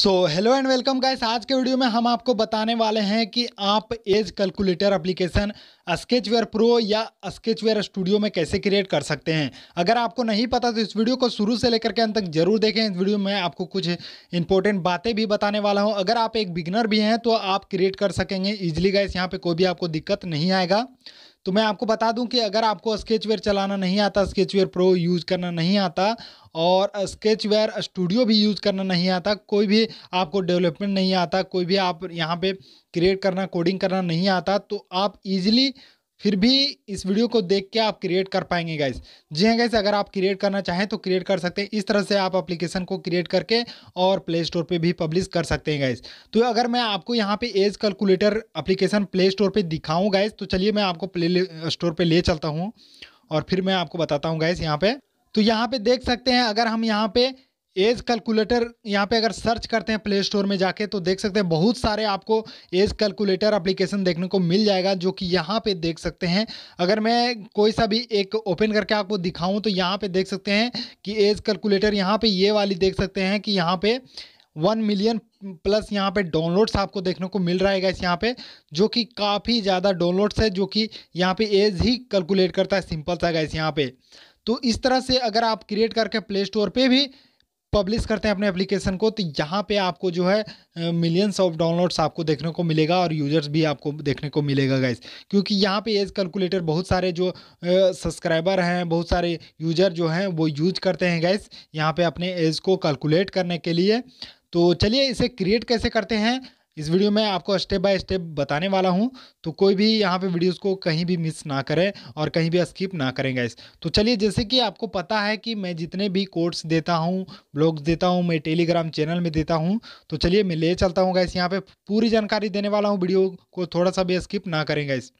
so hello and welcome guys आज के video में हम आपको बताने वाले हैं कि आप age calculator application Sketchware pro या स्केचवेयर स्टूडियो में कैसे क्रिएट कर सकते हैं अगर आपको नहीं पता तो इस वीडियो को शुरू से लेकर के अंत तक जरूर देखें इस वीडियो में आपको कुछ इंपॉर्टेंट बातें भी बताने वाला हूँ अगर आप एक बिगनर भी हैं तो आप क्रिएट कर सकेंगे ईजिली गाइस यहाँ पर कोई भी आपको दिक्कत नहीं आएगा तो मैं आपको बता दूं कि अगर आपको स्केचवेयर चलाना नहीं आता स्केचवेयर प्रो यूज़ करना नहीं आता और स्केचवेयर स्टूडियो भी यूज़ करना नहीं आता कोई भी आपको डेवलपमेंट नहीं आता कोई भी आप यहाँ पे क्रिएट करना कोडिंग करना नहीं आता तो आप इजीली फिर भी इस वीडियो को देख के आप क्रिएट कर पाएंगे गाइस जी हाँ गाइस अगर आप क्रिएट करना चाहें तो क्रिएट कर सकते हैं इस तरह से आप एप्लीकेशन को क्रिएट करके और प्ले स्टोर पे भी पब्लिश कर सकते हैं गाइस तो अगर मैं आपको यहाँ पे age calculator application play store पर दिखाऊँ गाइस तो चलिए मैं आपको प्ले स्टोर पर ले चलता हूँ और फिर मैं आपको बताता हूँ गाइस यहाँ पर तो यहाँ पे देख सकते हैं अगर हम यहाँ पे एज कैलकुलेटर यहाँ पे अगर सर्च करते हैं प्ले स्टोर में जाके तो देख सकते हैं बहुत सारे आपको एज कैलकुलेटर एप्लीकेशन देखने को मिल जाएगा जो कि यहाँ पे देख सकते हैं अगर मैं कोई सा भी एक ओपन करके आपको दिखाऊं तो यहाँ पे देख सकते हैं कि एज कैलकुलेटर यहाँ पे ये वाली देख सकते हैं कि यहाँ पे वन मिलियन प्लस यहाँ पे डाउनलोड्स आपको देखने को मिल रहा है इस यहाँ पे जो कि काफ़ी ज़्यादा डाउनलोड्स है जो कि यहाँ पे एज ही कैलकुलेट करता है सिंपल सा गैस यहाँ पे तो इस तरह से अगर आप क्रिएट करके प्ले स्टोर पर भी पब्लिश करते हैं अपने एप्लीकेशन को तो यहाँ पे आपको जो है मिलियंस ऑफ डाउनलोड्स आपको देखने को मिलेगा और यूजर्स भी आपको देखने को मिलेगा गाइस क्योंकि यहाँ पे एज कैलकुलेटर बहुत सारे जो सब्सक्राइबर हैं बहुत सारे यूजर जो हैं वो यूज करते हैं गाइस यहाँ पे अपने एज को कैलकुलेट करने के लिए तो चलिए इसे क्रिएट कैसे करते हैं इस वीडियो में आपको स्टेप बाय स्टेप बताने वाला हूं तो कोई भी यहां पे वीडियोस को कहीं भी मिस ना करें और कहीं भी स्किप ना करें गाइस तो चलिए जैसे कि आपको पता है कि मैं जितने भी कोर्स देता हूं ब्लॉग्स देता हूं मैं टेलीग्राम चैनल में देता हूं तो चलिए मैं ले चलता हूँ गाइस यहाँ पर पूरी जानकारी देने वाला हूँ वीडियो को थोड़ा सा भी स्किप ना करें गाइस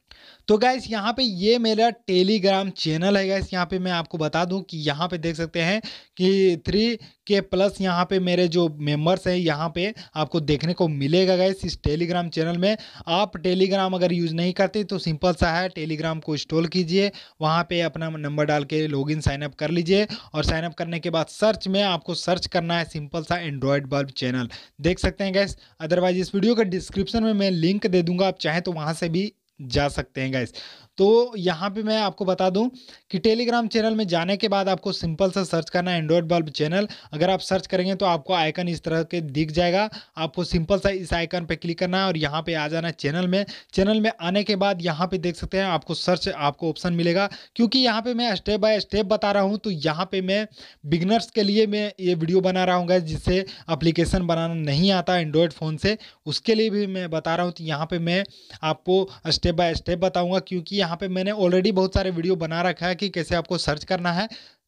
तो गैस यहाँ पे ये मेरा टेलीग्राम चैनल है गैस यहाँ पे मैं आपको बता दूँ कि यहाँ पे देख सकते हैं कि थ्री के प्लस यहाँ पे मेरे जो मेंबर्स हैं यहाँ पे आपको देखने को मिलेगा गैस इस टेलीग्राम चैनल में आप टेलीग्राम अगर यूज़ नहीं करते तो सिंपल सा है टेलीग्राम को इंस्टॉल कीजिए वहाँ पर अपना नंबर डाल के इन साइनअप कर लीजिए और साइनअप करने के बाद सर्च में आपको सर्च करना है सिंपल सा एंड्रॉयड बल्ब चैनल देख सकते हैं गैस अदरवाइज इस वीडियो के डिस्क्रिप्शन में मैं लिंक दे दूँगा आप चाहें तो वहाँ से भी जा सकते हैं गाइस तो यहाँ पे मैं आपको बता दूँ कि टेलीग्राम चैनल में जाने के बाद आपको सिंपल सा सर्च करना है एंड्रॉयड बल्ब चैनल अगर आप सर्च करेंगे तो आपको आइकन इस तरह के दिख जाएगा आपको सिंपल सा इस आइकन पर क्लिक करना है और यहाँ पर आ जाना है चैनल में चैनल में आने के बाद यहाँ पर देख सकते हैं आपको सर्च आपको ऑप्शन मिलेगा क्योंकि यहाँ पर मैं स्टेप बाय स्टेप बता रहा हूँ तो यहाँ पर मैं बिगनर्स के लिए मैं ये वीडियो बना रहा हूँ जिससे अप्लीकेशन बनाना नहीं आता एंड्रॉयड फ़ोन से उसके लिए भी मैं बता रहा हूँ तो यहाँ पर मैं आपको स्टेप बाय स्टेप बताऊँगा क्योंकि यहाँ पे मैंने ऑलरेडी बहुत सारे वीडियो बना रखा है कि कैसे आपको सर्च करना है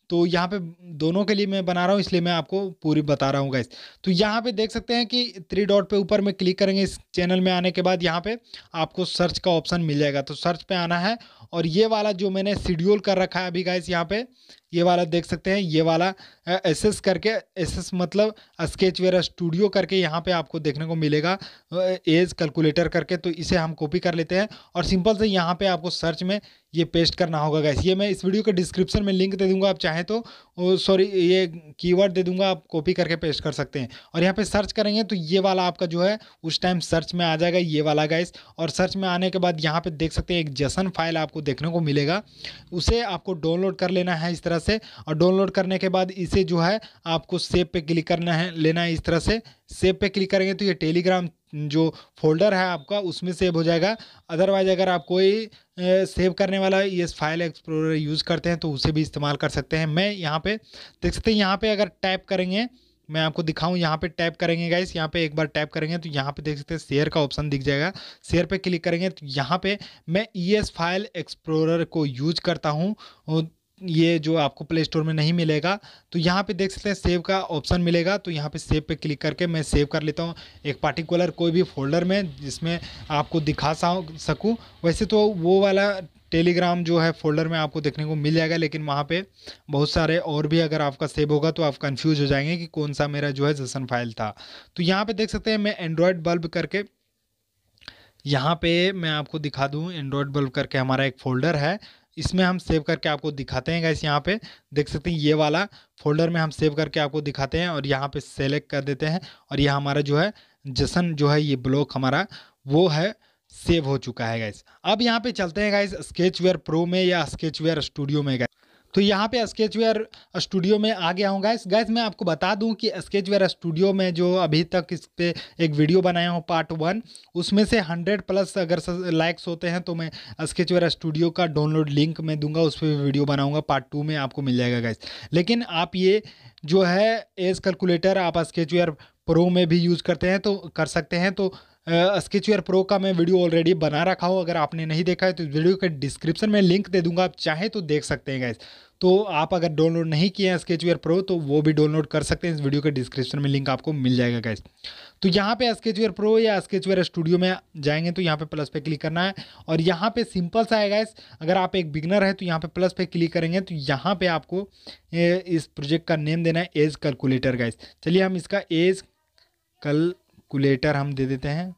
तो यहाँ पे दोनों के लिए मैं बना रहा हूँ इसलिए मैं आपको पूरी बता रहा हूँ गैस तो यहाँ पे देख सकते हैं कि थ्री डॉट पे ऊपर में क्लिक करेंगे इस चैनल में आने के बाद यहाँ पे आपको सर्च का ऑप्शन मिल जाएगा तो सर्च पे आना है और ये वाला जो मैंने शेड्यूल कर रखा है अभी गाइस यहाँ पे ये वाला देख सकते हैं ये वाला एस एस करके एस एस मतलब स्केच वेयर स्टूडियो करके यहाँ पे आपको देखने को मिलेगा एज कैलकुलेटर करके तो इसे हम कॉपी कर लेते हैं और सिंपल से यहाँ पे आपको सर्च में ये पेस्ट करना होगा गैस ये मैं इस वीडियो के डिस्क्रिप्शन में लिंक दे दूंगा आप चाहें तो सॉरी ये कीवर्ड दे दूंगा आप कॉपी करके पेस्ट कर सकते हैं और यहाँ पे सर्च करेंगे तो ये वाला आपका जो है उस टाइम सर्च में आ जाएगा ये वाला गैस और सर्च में आने के बाद यहाँ पे देख सकते हैं एक जसन फाइल आपको देखने को मिलेगा उसे आपको डाउनलोड कर लेना है इस तरह से और डाउनलोड करने के बाद इसे जो है आपको सेव पे क्लिक करना है लेना है इस तरह से सेव पे क्लिक करेंगे तो ये टेलीग्राम जो फोल्डर है आपका उसमें सेव हो जाएगा अदरवाइज अगर आप कोई सेव करने वाला ये फाइल एक्सप्लोरर यूज़ करते हैं तो उसे भी इस्तेमाल कर सकते हैं मैं यहाँ पे देख सकते हैं यहाँ पे अगर टाइप करेंगे मैं आपको दिखाऊं यहाँ पे टैप करेंगे गाइस यहाँ पे एक बार टैप करेंगे तो यहाँ पे देख सकते हैं शेयर का ऑप्शन दिख जाएगा शेयर पे क्लिक करेंगे तो यहाँ पे मैं ई एस फाइल एक्सप्लोरर को यूज करता हूँ ये जो आपको प्ले स्टोर में नहीं मिलेगा तो यहाँ पे देख सकते हैं सेव का ऑप्शन मिलेगा तो यहाँ पे सेव पे क्लिक करके मैं सेव कर लेता हूँ एक पार्टिकुलर कोई भी फोल्डर में जिसमें आपको दिखा सकूँ वैसे तो वो वाला टेलीग्राम जो है फोल्डर में आपको देखने को मिल जाएगा लेकिन वहाँ पे बहुत सारे और भी अगर आपका सेव होगा तो आप कन्फ्यूज हो जाएंगे कि कौन सा मेरा जो है जसन फाइल था तो यहाँ पे देख सकते हैं मैं एंड्रॉयड बल्ब करके यहाँ पे मैं आपको दिखा दूँ एंड्रॉयड बल्ब करके हमारा एक फ़ोल्डर है इसमें हम सेव करके आपको दिखाते हैं गैस यहाँ पे देख सकते हैं ये वाला फोल्डर में हम सेव करके आपको दिखाते हैं और यहाँ पे सेलेक्ट कर देते हैं और यह हमारा जो है जसन जो है ये ब्लॉक हमारा वो है सेव हो चुका है गाइस अब यहाँ पे चलते हैं गाइज स्केचवेयर प्रो में या स्केचवेयर स्टूडियो में गाइज तो यहाँ पे स्केचवेयर स्टूडियो में आ गया हूँ गाइस गाइस मैं आपको बता दूँ कि स्केचवेयर स्टूडियो में जो अभी तक इस पर एक वीडियो बनाया हूँ पार्ट वन उसमें से हंड्रेड प्लस अगर लाइक्स होते हैं तो मैं स्केचवेयर स्टूडियो का डाउनलोड लिंक मैं दूंगा उस पर वीडियो बनाऊँगा पार्ट टू में आपको मिल जाएगा गाइस लेकिन आप ये जो है एज कैलकुलेटर आप स्केचवेयर प्रो में भी यूज़ करते हैं तो कर सकते हैं तो स्केचवेयर प्रो का मैं वीडियो ऑलरेडी बना रखा हूँ अगर आपने नहीं देखा है तो वीडियो के डिस्क्रिप्शन में लिंक दे दूंगा आप चाहें तो देख सकते हैं गैस तो आप अगर डाउनलोड नहीं किए हैं स्केचवेयर प्रो तो वो भी डाउनलोड कर सकते हैं इस वीडियो के डिस्क्रिप्शन में लिंक आपको मिल जाएगा गैस तो यहाँ पे स्केचवेयर प्रो या स्केचवेयर स्टूडियो में जाएंगे तो यहाँ पे प्लस पे क्लिक करना है और यहाँ पे सिंपल सा है गैस अगर आप एक बिगनर है तो यहाँ पे प्लस पे क्लिक करेंगे तो यहाँ पे आपको इस प्रोजेक्ट का नेम देना है एज कैलकुलेटर गैस चलिए हम इसका एज कल कैलकुलेटर हम दे देते हैं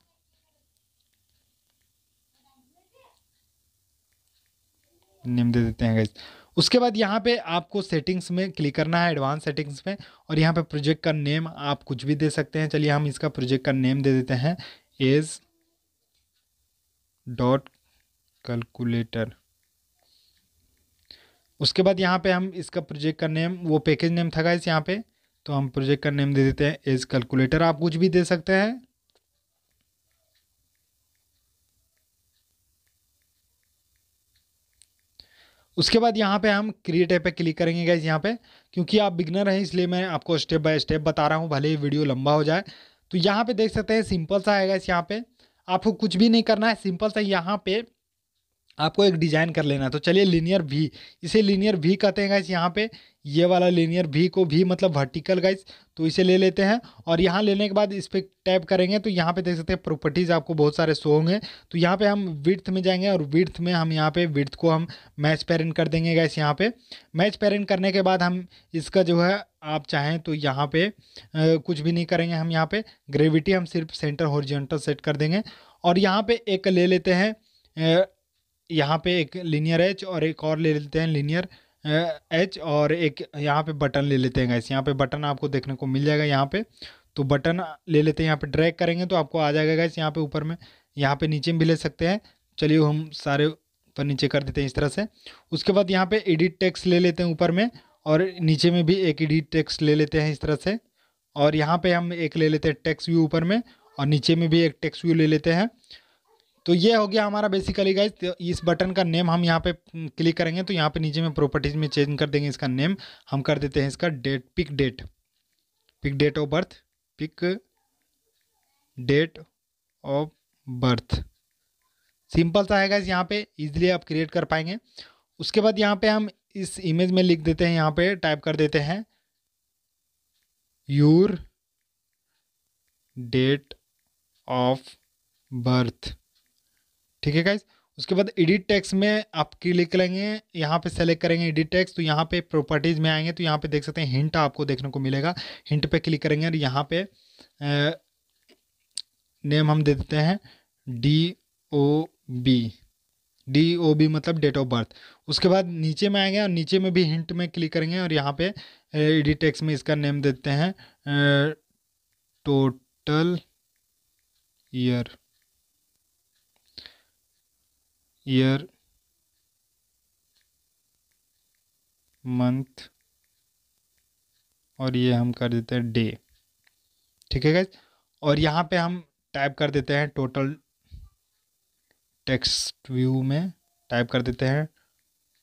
नेम दे देते हैं गाइज उसके बाद यहाँ पे आपको सेटिंग्स में क्लिक करना है एडवांस सेटिंग्स में और यहाँ पे प्रोजेक्ट का नेम आप कुछ भी दे सकते हैं चलिए हम इसका प्रोजेक्ट का नेम दे देते हैं एज डॉट कैलकुलेटर उसके बाद यहाँ पे हम इसका प्रोजेक्ट का नेम वो पैकेज नेम था गाइस यहाँ पे तो हम प्रोजेक्ट का नेम दे देते हैं एज कैलकुलेटर आप कुछ भी दे सकते हैं उसके बाद यहाँ पे हम क्रिएट ऐप पे क्लिक करेंगे गाइज यहाँ पे क्योंकि आप बिगनर हैं इसलिए मैं आपको स्टेप बाय स्टेप बता रहा हूँ भले ही वीडियो लंबा हो जाए तो यहाँ पे देख सकते हैं सिंपल सा है गाइज यहाँ पे आपको कुछ भी नहीं करना है सिंपल सा यहाँ पे आपको एक डिज़ाइन कर लेना है तो चलिए लीनियर भी इसे लीनियर भी कहते हैं गाइस यहाँ पे ये वाला लीनियर भी को भी मतलब वर्टिकल गाइस तो इसे ले लेते हैं और यहाँ लेने के बाद इस पर टैप करेंगे तो यहाँ पे देख सकते हैं प्रॉपर्टीज़ आपको बहुत सारे शो होंगे तो यहाँ पे हम विर्थ में जाएंगे और विर्थ में हम यहाँ पे विर्थ को हम मैच पेरेंट कर देंगे गैस यहाँ पे मैच पेरेंट करने के बाद हम इसका जो है आप चाहें तो यहाँ पे कुछ भी नहीं करेंगे हम यहाँ पे ग्रेविटी हम सिर्फ सेंटर हॉरिजॉन्टल सेट कर देंगे और यहाँ पे एक ले लेते हैं यहाँ पे एक लीनियर एच और एक और ले लेते हैं लीनियर एच और एक यहाँ पे बटन ले लेते हैं गैस यहाँ पे बटन आपको देखने को मिल जाएगा यहाँ पे तो बटन ले लेते हैं यहाँ पे ड्रैग करेंगे तो आपको आ जाएगा गैस यहाँ पे ऊपर में यहाँ पे नीचे में भी ले सकते हैं चलिए हम सारे पर नीचे कर देते हैं इस तरह से उसके बाद यहाँ पे एडिट टैक्स ले लेते हैं ऊपर में और नीचे में भी एक एडिट टैक्स ले लेते हैं इस तरह से और यहाँ पर हम एक ले लेते हैं टैक्स व्यू ऊपर में और नीचे में भी एक टैक्स व्यू ले लेते हैं तो ये हो गया हमारा बेसिकली गाइज तो इस बटन का नेम हम यहाँ पे क्लिक हम्म, करेंगे तो यहाँ पे नीचे में प्रॉपर्टीज में चेंज कर देंगे इसका नेम हम कर देते हैं इसका date pick date pick date of birth pick date of birth simple सा है गाइज यहाँ पे इजीली आप क्रिएट कर पाएंगे उसके बाद यहाँ पे हम इस इमेज में लिख देते हैं यहाँ पे टाइप कर देते हैं योर डेट ऑफ बर्थ ठीक है गाइज उसके बाद एडिट टैक्स में आप क्लिक करेंगे यहाँ पे सेलेक्ट करेंगे एडिट टैक्स तो यहाँ पे प्रॉपर्टीज़ में आएंगे तो यहाँ पे देख सकते हैं हिंट आपको देखने को मिलेगा हिंट पे क्लिक करेंगे और यहाँ पे आ, नेम हम दे देते हैं D O B D O B मतलब डेट ऑफ बर्थ उसके बाद नीचे में आएंगे और नीचे में भी हिंट में क्लिक करेंगे और यहाँ पे एडिट टैक्स में इसका नेम देते हैं टोटल ईयर ईयर मंथ और ये हम कर देते हैं डे ठीक है गैस और यहाँ पे हम टाइप कर देते हैं टोटल टेक्स्ट व्यू में टाइप कर देते हैं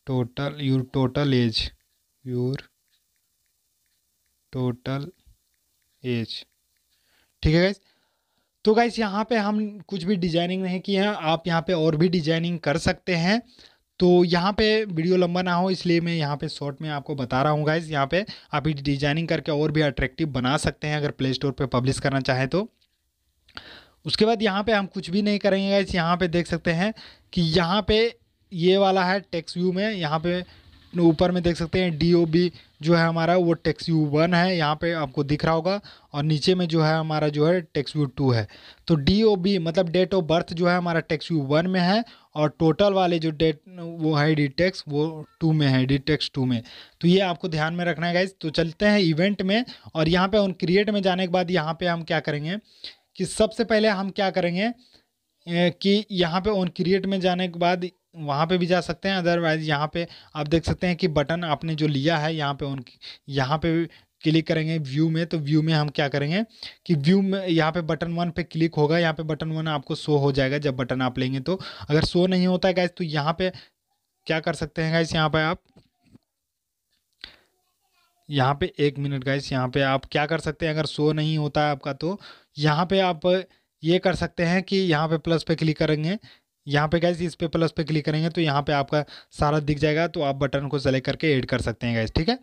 total your total age your total age ठीक है गैस तो गाइस यहाँ पे हम कुछ भी डिजाइनिंग नहीं किए हैं आप यहाँ पे और भी डिजाइनिंग कर सकते हैं तो यहाँ पे वीडियो लंबा ना हो इसलिए मैं यहाँ पे शॉर्ट में आपको बता रहा हूँ गाइज यहाँ पे आप डिजाइनिंग करके और भी अट्रैक्टिव बना सकते हैं अगर प्ले स्टोर पर पब्लिश करना चाहें तो उसके बाद यहाँ पे हम कुछ भी नहीं करेंगे गाइस यहाँ पे देख सकते हैं कि यहाँ पे ये वाला है टेक्स व्यू में यहाँ पे ऊपर में देख सकते हैं डी जो है हमारा वो टैक्स यू वन है यहाँ पे आपको दिख रहा होगा और नीचे में जो है हमारा जो है टैक्स यू टू है तो डी मतलब डेट ऑफ बर्थ जो है हमारा टैक्स यू वन में है और टोटल वाले जो डेट वो है डी टैक्स वो टू में है डी टैक्स टू में तो ये आपको ध्यान में रखना है गाइज तो चलते हैं इवेंट में और यहाँ पर उन क्रिएट में जाने के बाद यहाँ पर हम क्या करेंगे कि सबसे पहले हम क्या करेंगे कि यहाँ पे ऑन क्रिएट में जाने के बाद वहाँ पे भी जा सकते हैं अदरवाइज़ यहाँ पे आप देख सकते हैं कि बटन आपने जो लिया है यहाँ पे उनकी यहाँ पे क्लिक करेंगे व्यू में तो व्यू में हम क्या करेंगे कि व्यू में यहाँ पे बटन वन पे क्लिक होगा यहाँ पे बटन वन आपको शो हो जाएगा जब बटन आप लेंगे तो अगर शो नहीं होता है गैस तो यहाँ पे क्या कर सकते हैं गैस यहाँ पे आप यहाँ पे एक मिनट गैस यहाँ पे आप क्या कर सकते हैं अगर शो नहीं होता है आपका तो यहाँ पे आप ये कर सकते हैं कि यहाँ पे प्लस पे क्लिक करेंगे यहाँ पे गैस इस पे प्लस पे क्लिक करेंगे तो यहाँ पे आपका सारा दिख जाएगा तो आप बटन को सेलेक्ट करके ऐड कर सकते हैं गैस ठीक है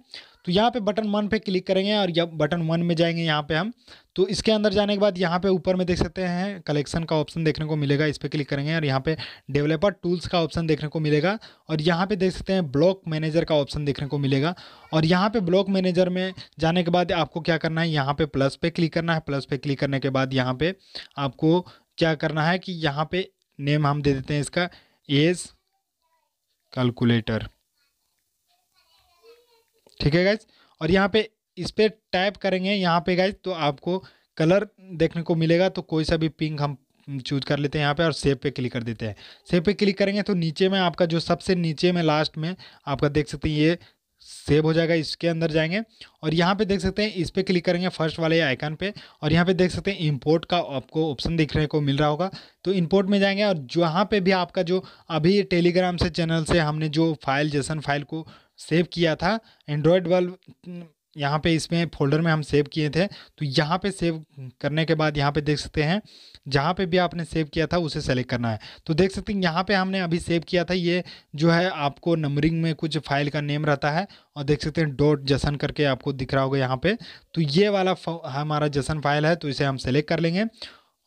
तो यहाँ पे बटन वन पे क्लिक करेंगे और जब बटन वन में जाएंगे यहाँ पे हम तो इसके अंदर जाने के बाद यहाँ पे ऊपर में देख सकते हैं कलेक्शन का ऑप्शन देखने को मिलेगा इस पर क्लिक करेंगे और यहाँ पे डेवलपर टूल्स का ऑप्शन देखने को मिलेगा और यहाँ पे देख सकते हैं ब्लॉक मैनेजर का ऑप्शन देखने को मिलेगा और यहाँ पे ब्लॉक मैनेजर में जाने के बाद आपको क्या करना है यहाँ पे प्लस पे क्लिक करना है प्लस पे क्लिक करने के बाद यहाँ पे आपको क्या करना है कि यहाँ पे नेम हम दे देते हैं इसका एज कैलकुलेटर ठीक है गाइज और यहाँ पे इस पर टाइप करेंगे यहाँ पे गाइज तो आपको कलर देखने को मिलेगा तो कोई सा भी पिंक हम चूज कर लेते हैं यहाँ पे और सेव पे क्लिक कर देते हैं सेव पे क्लिक करेंगे तो नीचे में आपका जो सबसे नीचे में लास्ट में आपका देख सकते हैं ये सेव हो जाएगा इसके अंदर जाएंगे और यहाँ पे देख सकते हैं इस पर क्लिक करेंगे फर्स्ट वाले आइकन पे और यहाँ पे देख सकते हैं इंपोर्ट का आपको ऑप्शन दिखने को मिल रहा होगा तो इंपोर्ट में जाएंगे और जहाँ पे भी आपका जो अभी टेलीग्राम से चैनल से हमने जो फाइल जैसन फाइल को सेव किया था एंड्रॉयड वाल यहाँ पे इसमें फोल्डर में हम सेव किए थे तो यहाँ पे सेव करने के बाद यहाँ पे देख सकते हैं जहाँ पे भी आपने सेव किया था उसे सेलेक्ट करना है तो देख सकते हैं यहाँ पे हमने अभी सेव किया था ये जो है आपको नंबरिंग में कुछ फाइल का नेम रहता है और देख सकते हैं डॉट जसन करके आपको दिख रहा होगा यहाँ पर तो ये वाला हमारा जसन फाइल है तो इसे हम सेलेक्ट कर लेंगे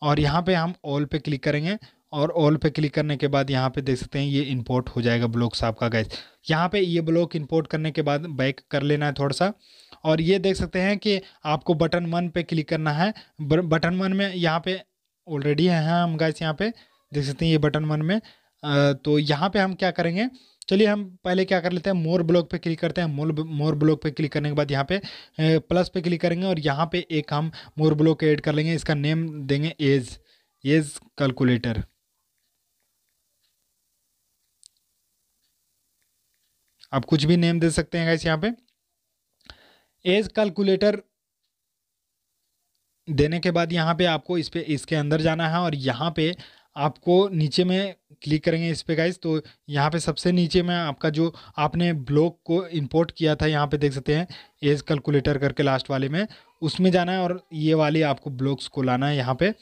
और यहाँ पर हम ऑल पर क्लिक करेंगे और ऑल पे क्लिक करने के बाद यहाँ पे देख सकते हैं ये इंपोर्ट हो जाएगा ब्लॉक्स आपका गैस यहाँ पे ये ब्लॉक इंपोर्ट करने के बाद बैक कर लेना है थोड़ा सा और ये देख सकते हैं कि आपको बटन वन पे क्लिक करना है बटन वन में यहाँ पे ऑलरेडी है हम गैस यहाँ पे देख सकते हैं ये बटन वन में तो यहाँ पर हम क्या करेंगे चलिए हम पहले क्या कर लेते हैं मोर ब्लॉक पे क्लिक करते हैं मोर मोर ब्लॉक पे क्लिक करने के बाद यहाँ पे प्लस पे क्लिक करेंगे और यहाँ पे एक हम मोर ब्लॉक ऐड कर लेंगे इसका नेम देंगे एज एज कैलकुलेटर आप कुछ भी नेम दे सकते हैं गैस यहाँ पे एज कैलकुलेटर देने के बाद यहाँ पे आपको इस पे इसके अंदर जाना है और यहाँ पे आपको नीचे में क्लिक करेंगे इस पर गाइज तो यहाँ पे सबसे नीचे में आपका जो आपने ब्लॉक को इंपोर्ट किया था यहाँ पे देख सकते हैं एज कैलकुलेटर करके लास्ट वाले में उसमें जाना है और ये वाली आपको ब्लॉक्स को लाना है यहाँ पे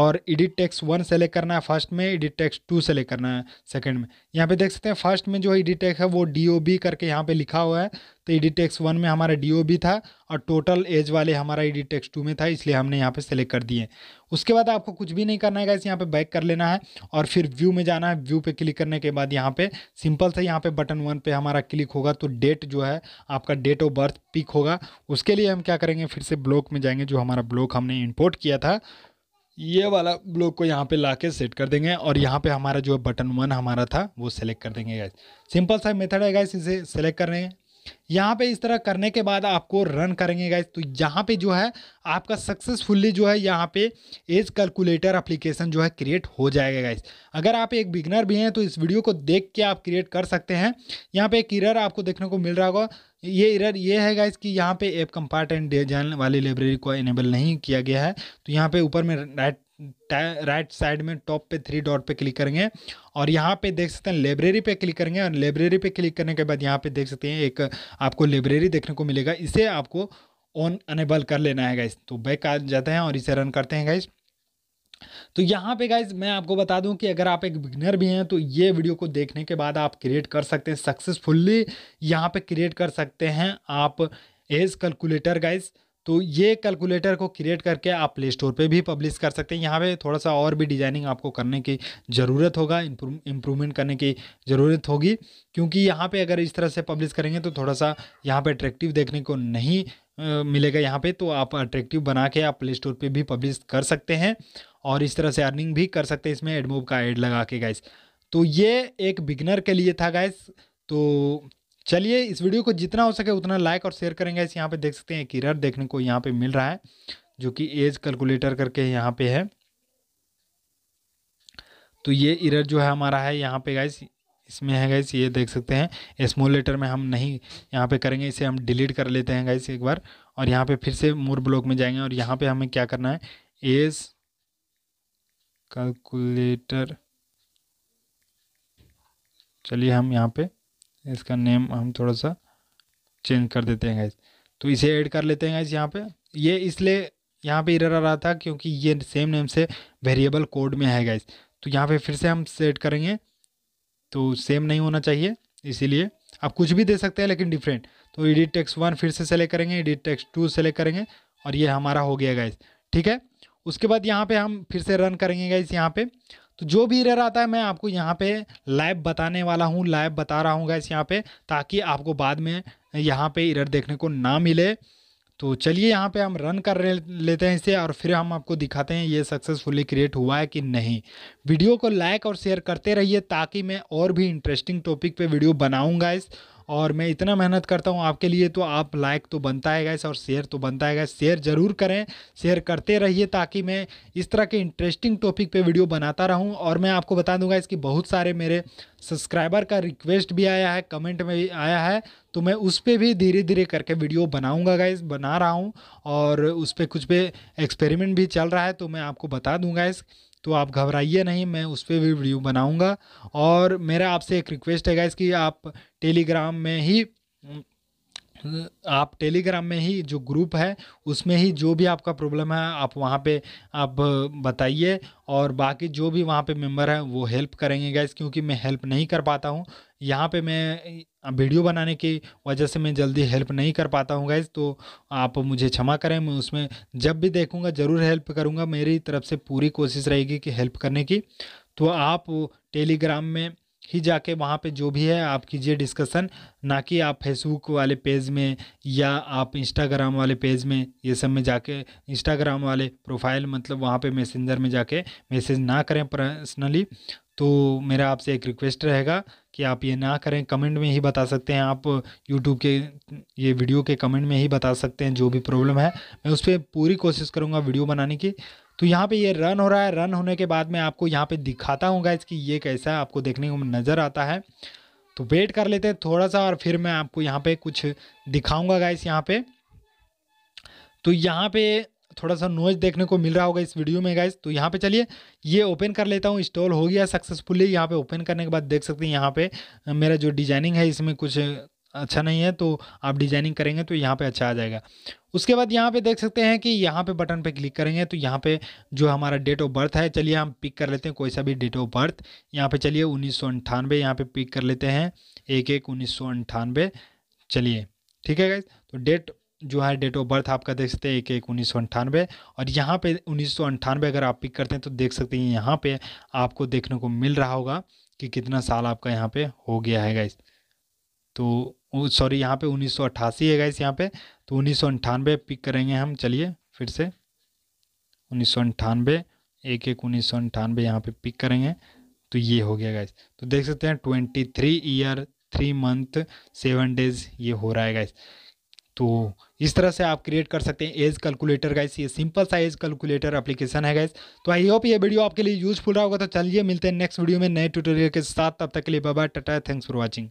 और एडिट टेक्स वन सेलेक्ट करना है फर्स्ट में एडिट टेक्स टू सेलेक्ट करना है सेकंड में यहाँ पे देख सकते हैं फर्स्ट में जो एडिट टेक्स है वो डी करके यहाँ पे लिखा हुआ है तो एडिट टेक्स वन में हमारा डी था और टोटल एज वाले हमारा एडिट टेक्स टू में था इसलिए हमने यहाँ पर सेलेक्ट कर दिए उसके बाद आपको कुछ भी नहीं करना है इस यहाँ पर बैक कर लेना है और फिर व्यू में जाना जाना है व्यू पे क्लिक करने के बाद यहाँ पे सिंपल से यहाँ पे बटन वन पे हमारा क्लिक होगा तो डेट जो है आपका डेट ऑफ बर्थ पिक होगा उसके लिए हम क्या करेंगे फिर से ब्लॉक में जाएंगे जो हमारा ब्लॉक हमने इंपोर्ट किया था ये वाला ब्लॉक को यहाँ पे ला के सेट कर देंगे और यहाँ पे हमारा जो बटन वन हमारा था वो सेलेक्ट कर देंगे गाइज सिंपल सा मेथड है गाइज इसे सेलेक्ट करने यहाँ पे इस तरह करने के बाद आपको रन करेंगे गाइज तो यहाँ पे जो है आपका सक्सेसफुली जो है यहाँ पे एज कैलकुलेटर एप्लीकेशन जो है क्रिएट हो जाएगा गाइज अगर आप एक बिगनर भी हैं तो इस वीडियो को देख के आप क्रिएट कर सकते हैं यहाँ पे एक इरर आपको देखने को मिल रहा होगा ये इरर ये है गाइज कि यहाँ पे एप कंपार्ट एंड डिजाइन वाली लाइब्रेरी को इनेबल नहीं किया गया है तो यहाँ पे ऊपर में राइट राइट साइड में टॉप पे थ्री डॉट पे क्लिक करेंगे और यहाँ पे देख सकते हैं लाइब्रेरी पे क्लिक करेंगे और लाइब्रेरी पे क्लिक करने के बाद यहाँ पे देख सकते हैं एक आपको लाइब्रेरी देखने को मिलेगा इसे आपको ऑन अनेबल कर लेना है गाइस तो बैक आ जाते हैं और इसे रन करते हैं गाइस तो यहाँ पे गाइज मैं आपको बता दूं कि अगर आप एक बिगनर भी हैं तो ये वीडियो को देखने के बाद आप क्रिएट कर सकते हैं सक्सेसफुल्ली यहाँ पे क्रिएट कर सकते हैं आप एज कैलकुलेटर गाइज़ तो ये कैलकुलेटर को क्रिएट करके आप प्ले स्टोर पर भी पब्लिश कर सकते हैं यहाँ पे थोड़ा सा और भी डिज़ाइनिंग आपको करने की ज़रूरत होगा इम्प्रूवमेंट करने की ज़रूरत होगी क्योंकि यहाँ पे अगर इस तरह से पब्लिश करेंगे तो थोड़ा सा यहाँ पे अट्रैक्टिव देखने को नहीं मिलेगा यहाँ पे तो आप अट्रैक्टिव बना के आप प्ले स्टोर पर भी पब्लिश कर सकते हैं और इस तरह से अर्निंग भी कर सकते हैं इसमें एडमोब का एड लगा के गाइस तो ये एक बिगनर के लिए था गाइस तो चलिए इस वीडियो को जितना हो सके उतना लाइक और शेयर करेंगे इस यहाँ पे देख सकते हैं एक इरर देखने को यहाँ पे मिल रहा है जो कि एज कैलकुलेटर करके यहाँ पे है तो ये इरर जो है हमारा है यहाँ पे गाइस इसमें है गाइस ये देख सकते हैं स्मॉल लेटर में हम नहीं यहाँ पे करेंगे इसे हम डिलीट कर लेते हैं गाइस एक बार और यहाँ पे फिर से मोर ब्लॉक में जाएंगे और यहाँ पे हमें क्या करना है एज कैलकुलेटर चलिए हम यहाँ पे इसका नेम हम थोड़ा सा चेंज कर देते हैं गाइज तो इसे ऐड कर लेते हैं गाइज यहाँ पे ये इसलिए यहाँ पे इरर आ रहा था क्योंकि ये सेम नेम से वेरिएबल कोड में है गाइज तो यहाँ पे फिर से हम सेट करेंगे तो सेम नहीं होना चाहिए इसीलिए आप कुछ भी दे सकते हैं लेकिन डिफरेंट तो एडिट टेक्स वन फिर से सेलेक्ट करेंगे एडिट टेक्स टू सेलेक्ट करेंगे और ये हमारा हो गया गाइज ठीक है उसके बाद यहाँ पे हम फिर से रन करेंगे गाइज यहाँ पे तो जो भी एरर आता है मैं आपको यहाँ पे लाइव बताने वाला हूँ लाइव बता रहा हूँ गैस यहाँ पे ताकि आपको बाद में यहाँ पे एरर देखने को ना मिले तो चलिए यहाँ पे हम रन कर लेते हैं इसे और फिर हम आपको दिखाते हैं ये सक्सेसफुली क्रिएट हुआ है कि नहीं वीडियो को लाइक और शेयर करते रहिए ताकि मैं और भी इंटरेस्टिंग टॉपिक पे वीडियो बनाऊँगा इस और मैं इतना मेहनत करता हूँ आपके लिए तो आप लाइक तो बनता है गैस और शेयर तो बनता है गैस शेयर ज़रूर करें शेयर करते रहिए ताकि मैं इस तरह के इंटरेस्टिंग टॉपिक पे वीडियो बनाता रहूँ और मैं आपको बता दूंगा इसकी बहुत सारे मेरे सब्सक्राइबर का रिक्वेस्ट भी आया है कमेंट में भी आया है तो मैं उस पर भी धीरे धीरे करके वीडियो बनाऊंगा गाइस बना रहा हूँ और उस पर कुछ पे एक्सपेरिमेंट भी चल रहा है तो मैं आपको बता दूंगा इस तो आप घबराइए नहीं मैं उस पर भी वीडियो बनाऊँगा और मेरा आपसे एक रिक्वेस्ट है गाइस कि आप टेलीग्राम में ही आप टेलीग्राम में ही जो ग्रुप है उसमें ही जो भी आपका प्रॉब्लम है आप वहाँ पे आप बताइए और बाकी जो भी वहाँ पे मेंबर हैं वो हेल्प करेंगे गैस क्योंकि मैं हेल्प नहीं कर पाता हूँ यहाँ पे मैं वीडियो बनाने की वजह से मैं जल्दी हेल्प नहीं कर पाता हूँ गैस तो आप मुझे क्षमा करें मैं उसमें जब भी देखूँगा ज़रूर हेल्प करूँगा मेरी तरफ से पूरी कोशिश रहेगी कि हेल्प करने की तो आप टेलीग्राम में ही जाके वहाँ पे जो भी है आप कीजिए डिस्कशन ना कि आप फेसबुक वाले पेज में या आप इंस्टाग्राम वाले पेज में ये सब में जाके इंस्टाग्राम वाले प्रोफाइल मतलब वहाँ पे मैसेंजर में जाके मैसेज ना करें पर्सनली तो मेरा आपसे एक रिक्वेस्ट रहेगा कि आप ये ना करें कमेंट में ही बता सकते हैं आप यूट्यूब के ये वीडियो के कमेंट में ही बता सकते हैं जो भी प्रॉब्लम है मैं उस पर पूरी कोशिश करूँगा वीडियो बनाने की तो यहाँ पे ये रन हो रहा है रन होने के बाद मैं आपको यहाँ पे दिखाता हूँ गाइज कि ये कैसा है आपको देखने को नज़र आता है तो वेट कर लेते हैं थोड़ा सा और फिर मैं आपको यहाँ पे कुछ दिखाऊंगा गाइस यहाँ पे तो यहाँ पे थोड़ा सा नोइज देखने को मिल रहा होगा इस वीडियो में गाइस तो यहाँ पे चलिए ये ओपन कर लेता हूँ इंस्टॉल हो गया सक्सेसफुली यहाँ पे ओपन करने के बाद देख सकते हैं यहाँ पे मेरा जो डिजाइनिंग है इसमें कुछ अच्छा नहीं है तो आप डिजाइनिंग करेंगे तो यहाँ पे अच्छा आ जाएगा उसके बाद यहाँ पे देख सकते हैं कि यहाँ पे बटन पे क्लिक करेंगे तो यहाँ पे जो हमारा डेट ऑफ बर्थ है चलिए हम पिक कर लेते हैं कोई सा भी डेट ऑफ बर्थ यहाँ पे चलिए उन्नीस सौ अंठानवे यहाँ पर पिक कर लेते हैं एक एक उन्नीस सौ अंठानवे चलिए ठीक है गाइज तो डेट जो है डेट ऑफ बर्थ आपका देख सकते हैं एक एक उन्नीस सौ अंठानवे और यहाँ पर उन्नीस सौ अंठानवे अगर आप पिक करते हैं तो देख सकते हैं यहाँ पे आपको देखने को मिल रहा होगा कि कितना साल आपका यहाँ पर हो गया है गाइज़ तो सॉरी यहाँ पे उन्नीस सौ अट्ठासी है गाइस यहाँ पे तो उन्नीस सौ अंठानवे पिक करेंगे हम चलिए फिर से उन्नीस सौ अंठानवे एक एक उन्नीस सौ अंठानवे यहाँ पर पिक करेंगे तो ये हो गया गाइस तो देख सकते हैं twenty three year three month seven days ये हो रहा है गाइस तो इस तरह से आप क्रिएट कर सकते हैं एज कैलकुलेटर गाइस ये सिंपल सा एज कैलकुलेटर एप्लीकेशन है गाइस तो आई होप ये वीडियो आपके लिए यूजफुल रहा होगा तो चलिए मिलते हैं नेक्स्ट वीडियो में नए ट्यूटोरियल के साथ तब तक के लिए बाबा टाटा थैंक्स फॉर वॉचिंग